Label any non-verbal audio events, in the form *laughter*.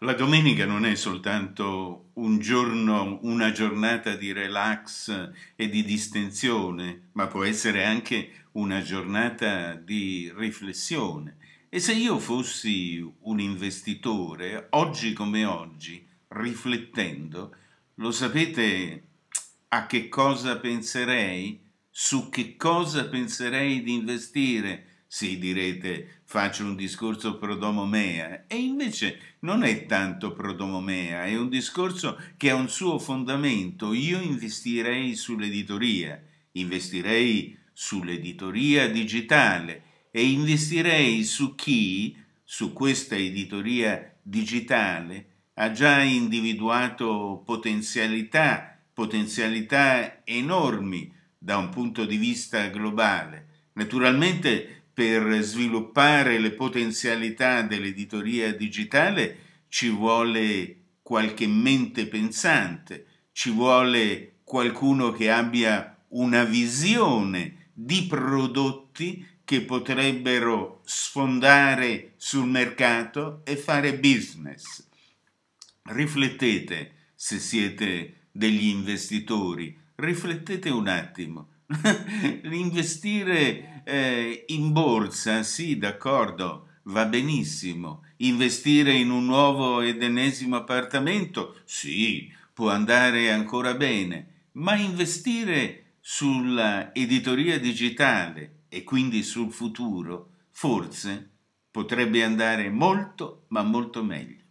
La domenica non è soltanto un giorno, una giornata di relax e di distensione, ma può essere anche una giornata di riflessione. E se io fossi un investitore, oggi come oggi, riflettendo, lo sapete a che cosa penserei? Su che cosa penserei di investire? Sì, direte, faccio un discorso prodomomea, e invece non è tanto prodomomea, è un discorso che ha un suo fondamento. Io investirei sull'editoria, investirei sull'editoria digitale e investirei su chi, su questa editoria digitale, ha già individuato potenzialità, potenzialità enormi da un punto di vista globale. Naturalmente per sviluppare le potenzialità dell'editoria digitale ci vuole qualche mente pensante, ci vuole qualcuno che abbia una visione di prodotti che potrebbero sfondare sul mercato e fare business. Riflettete se siete degli investitori, riflettete un attimo *laughs* Investire eh, in borsa, sì, d'accordo, va benissimo. Investire in un nuovo ed ennesimo appartamento, sì, può andare ancora bene. Ma investire sulla editoria digitale e quindi sul futuro, forse potrebbe andare molto, ma molto meglio.